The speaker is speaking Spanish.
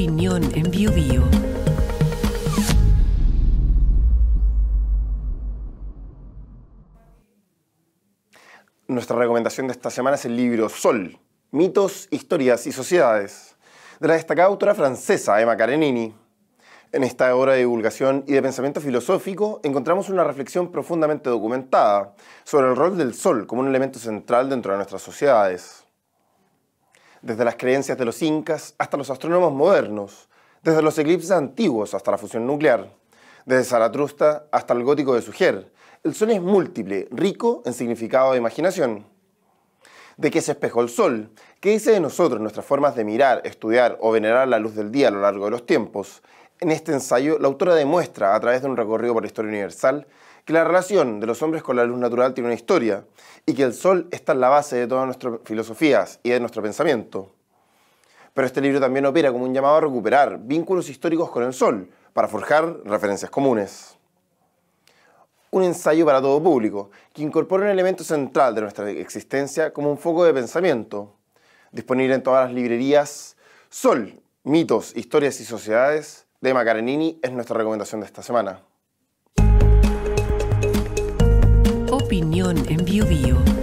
opinión en BioBio. Nuestra recomendación de esta semana es el libro Sol, mitos, historias y sociedades, de la destacada autora francesa Emma Karenini. En esta obra de divulgación y de pensamiento filosófico encontramos una reflexión profundamente documentada sobre el rol del sol como un elemento central dentro de nuestras sociedades desde las creencias de los incas hasta los astrónomos modernos, desde los eclipses antiguos hasta la fusión nuclear, desde Zaratusta hasta el gótico de Suger. El sol es múltiple, rico en significado de imaginación. ¿De qué se espejó el sol? ¿Qué dice de nosotros nuestras formas de mirar, estudiar o venerar la luz del día a lo largo de los tiempos? En este ensayo, la autora demuestra, a través de un recorrido por la historia universal, que la relación de los hombres con la luz natural tiene una historia y que el sol está en la base de todas nuestras filosofías y de nuestro pensamiento. Pero este libro también opera como un llamado a recuperar vínculos históricos con el sol para forjar referencias comunes. Un ensayo para todo público, que incorpora un elemento central de nuestra existencia como un foco de pensamiento, disponible en todas las librerías, Sol, mitos, historias y sociedades, de Macarenini es nuestra recomendación de esta semana. Opinión en Bio Bio.